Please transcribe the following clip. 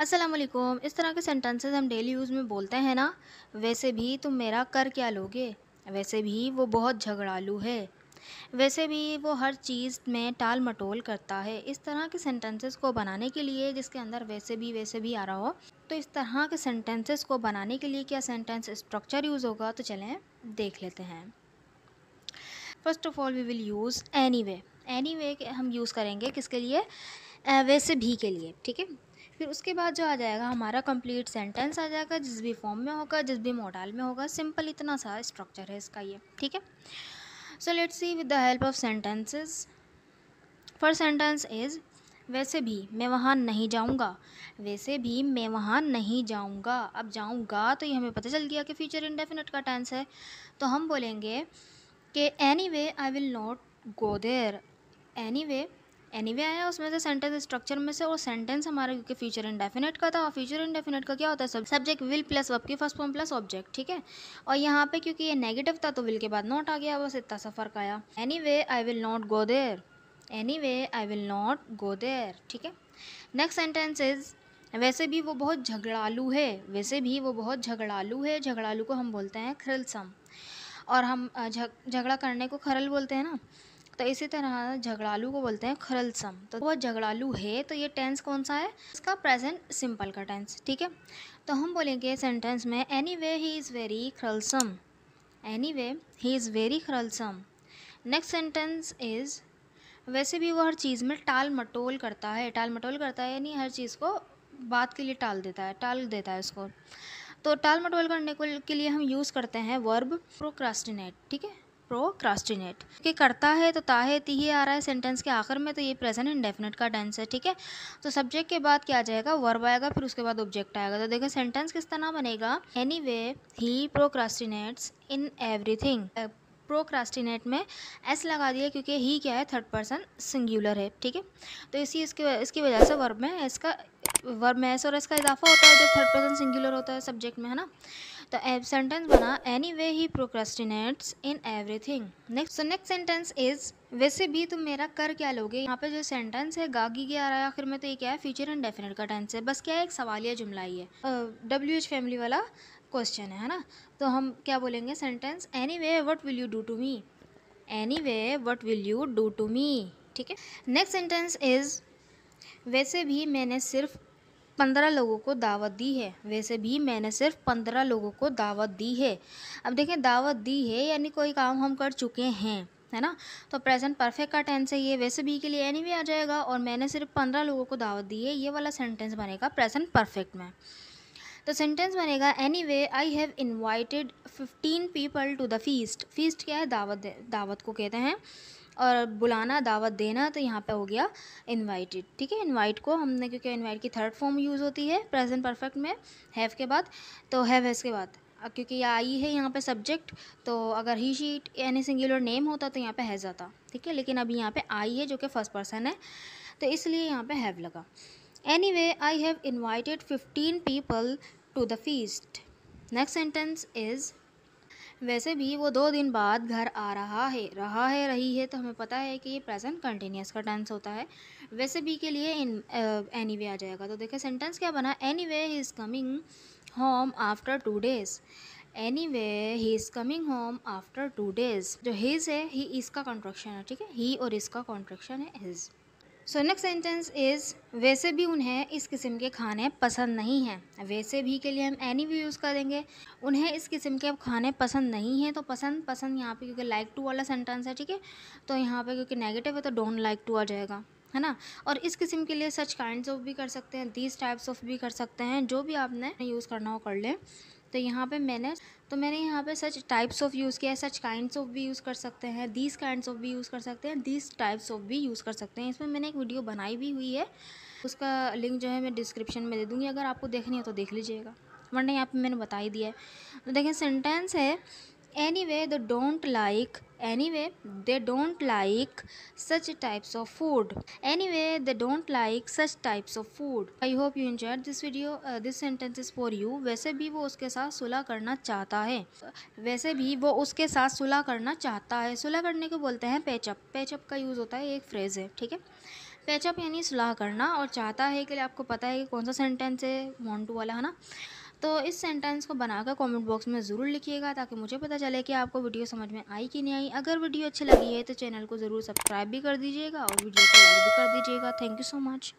अस्सलाम वालेकुम इस तरह के सेंटेंसेस हम डेली यूज़ में बोलते हैं ना वैसे भी तुम मेरा कर क्या लोगे वैसे भी वो बहुत झगड़ालू है वैसे भी वो हर चीज़ में टाल मटोल करता है इस तरह के सेंटेंसेस को बनाने के लिए जिसके अंदर वैसे भी वैसे भी आ रहा हो तो इस तरह के सेंटेंसेस को बनाने के लिए क्या सेंटेंस स्ट्रक्चर यूज़ होगा तो चलें देख लेते हैं first of all we will use anyway anyway हम यूज़ करेंगे किसके लिए वैसे भी के लिए ठीक है फिर उसके बाद जो आ जाएगा हमारा कंप्लीट सेंटेंस आ जाएगा जिस भी फॉर्म में होगा जिस भी मॉडल में होगा सिंपल इतना सा स्ट्रक्चर है इसका ये ठीक है so let's see with the help of sentences first sentence is वैसे भी मैं वहाँ नहीं जाऊँगा वैसे भी मैं वहाँ नहीं जाऊँगा अब जाऊँगा तो ये हमें पता चल गया कि फ्यूचर इंडेफिनेट का टेंस है तो हम बोलेंगे कि anyway I will not go there anyway any anyway आया उसमें से सेंटेंस स्ट्रक्चर में से और सेंटेंस हमारा क्योंकि फ्यूचर इंडेफिनेट का था और फ्यूचर इंडेफिनेट का क्या होता है सब्जेक्ट विल प्लस वर्ब की फर्स्ट फॉर्म प्लस ऑब्जेक्ट ठीक है और यहाँ पे क्योंकि ये नेगेटिव था तो विल के बाद नॉट आ गया बस इतना सा फर्क आया anyway I will not go there anyway I will not go there ठीक है नेक्स्ट सेंटेंस इज़ वैसे भी वो बहुत झगड़ालू है वैसे भी वो बहुत झगड़ालू है झगड़ालू को हम बोलते हैं खरलसम और हम झगड़ा करने को खरल बोलते हैं ना तो इसी तरह झगड़ालू को बोलते हैं खरलसम तो वह झगड़ालू है तो ये टेंस कौन सा है इसका प्रेजेंट सिंपल का टेंस ठीक है तो हम बोलेंगे सेंटेंस में anyway he is very quarrelsome anyway he is very quarrelsome next sentence is वैसे भी वो हर चीज़ में टाल मटोल करता है टाल मटोल करता है यानी हर चीज़ को बात के लिए टाल देता है टाल देता है उसको तो टाल मटोल करने को के लिए हम यूज़ करते हैं वर्ब प्रोक्रास्टिनेट ठीक है प्रोक्रास्टिनेट के करता है तो ताहे ही आ रहा है सेंटेंस के आखिर में तो ये प्रेजेंट इंडेफिनेट का टेंस है ठीक है तो सब्जेक्ट के बाद क्या जाएगा वर्ब आएगा फिर उसके बाद ऑब्जेक्ट आएगा तो देखो सेंटेंस किस तरह बनेगा anyway he procrastinates in everything procrastinate में एस लगा दिया क्योंकि ही क्या है थर्ड पर्सन सिंगुलर है ठीक है तो इसी इसके इसकी वजह से वर्ब में इसका वर्ब एस और एस का इजाफा होता है जो थर्ड पर्सन सिंगुलर होता है सब्जेक्ट में है ना तो एव सेंटेंस बना anyway he procrastinates in everything next so next sentence is वैसे भी तुम मेरा कर क्या लोगे यहाँ पे जो सेंटेंस है गागी के आ रहा है आखिर में तो ये क्या है फ्यूचर एंड डेफिनेट का टेंस है बस क्या है एक सवालिया जुमला ही है डब्ल्यू एच फैमिली वाला क्वेश्चन है ना तो हम क्या बोलेंगे sentence anyway what will you do to me anyway what will you do to me ठीक है नेक्स्ट सेंटेंस इज़ वैसे भी मैंने सिर्फ पंद्रह लोगों को दावत दी है वैसे भी मैंने सिर्फ पंद्रह लोगों को दावत दी है अब देखें दावत दी है यानी कोई काम हम कर चुके हैं है ना तो प्रेजेंट परफेक्ट का टेंस है ये वैसे भी के लिए एनी भी आ जाएगा और मैंने सिर्फ पंद्रह लोगों को दावत दी है ये वाला सेंटेंस बनेगा प्रेजेंट परफेक्ट में तो सेंटेंस बनेगा anyway I have invited fifteen people to the feast feast क्या है दावत दावत को कहते हैं और बुलाना दावत देना तो यहाँ पे हो गया इनवाइटेड ठीक है इनवाइट को हमने क्योंकि इनवाइट की थर्ड फॉर्म यूज़ होती है प्रेजेंट परफेक्ट में हैव के बाद तो हैव हैज़ के बाद क्योंकि ये आई है यहाँ पे सब्जेक्ट तो अगर ही शीट यानी सिंगुलर नेम होता तो यहाँ पे हैज़ आता ठीक है लेकिन अभी यहाँ पर आई है जो कि फ़र्स्ट पर्सन है तो इसलिए यहाँ पर हैव लगा anyway I have invited fifteen people to the feast next sentence is वैसे भी वो दो दिन बाद घर आ रहा है रहा है रही है तो हमें पता है कि ये प्रेजेंट कंटिन्यूस का टेंस होता है वैसे भी के लिए इन एनी वे आ जाएगा तो देखिए सेंटेंस क्या बना anyway he is coming home after two days anyway he is coming home after two days जो हिज है ही इसका कॉन्ट्रक्शन है ठीक है ही और इसका कॉन्ट्रक्शन है he's so next sentence is वैसे भी उन्हें इस किस्म के खाने पसंद नहीं हैं वैसे भी के लिए हम एनी भी यूज़ करेंगे उन्हें इस किस्म के खाने पसंद नहीं हैं तो पसंद पसंद यहाँ पे क्योंकि लाइक टू वाला सेंटेंस है ठीक है तो यहाँ पे क्योंकि नेगेटिव है तो डोंट लाइक टू आ जाएगा है ना और इस किस्म के लिए सच काइंड ऑफ भी कर सकते हैं दीज टाइप्स ऑफ भी कर सकते हैं जो भी आपने यूज़ करना हो कर लें तो यहाँ पे मैंने तो मैंने यहाँ पे सच टाइप्स ऑफ यूज़ किया है सच काइंड्स ऑफ भी यूज़ कर सकते हैं दीज काइंड ऑफ भी यूज़ कर सकते हैं दीज टाइप्स ऑफ भी यूज़ कर सकते हैं इसमें मैंने एक वीडियो बनाई भी हुई है उसका लिंक जो है मैं डिस्क्रिप्शन में दे दूँगी अगर आपको देखनी हो तो देख लीजिएगा वरना यहाँ पर मैंने बता ही दिया है तो देखें सेंटेंस है anyway they don't like anyway they don't like such types of food anyway they don't like such types of food i hope you enjoyed this video uh, this sentence is for you वैसे भी वो उसके साथ सुलह करना चाहता है वैसे भी वो उसके साथ सुलह करना चाहता है सुलह करने को बोलते हैं पैचअप पैचअप का यूज़ होता है एक फ्रेज़ है ठीक है पैचअप यानी सुलह करना और चाहता है के लिए आपको पता है कि कौन सा सेंटेंस है वॉन्ट टू वाला है ना तो इस सेंटेंस को बनाकर कमेंट बॉक्स में ज़रूर लिखिएगा ताकि मुझे पता चले कि आपको वीडियो समझ में आई कि नहीं आई अगर वीडियो अच्छी लगी है तो चैनल को ज़रूर सब्सक्राइब भी कर दीजिएगा और वीडियो को लाइक भी कर दीजिएगा थैंक यू सो मच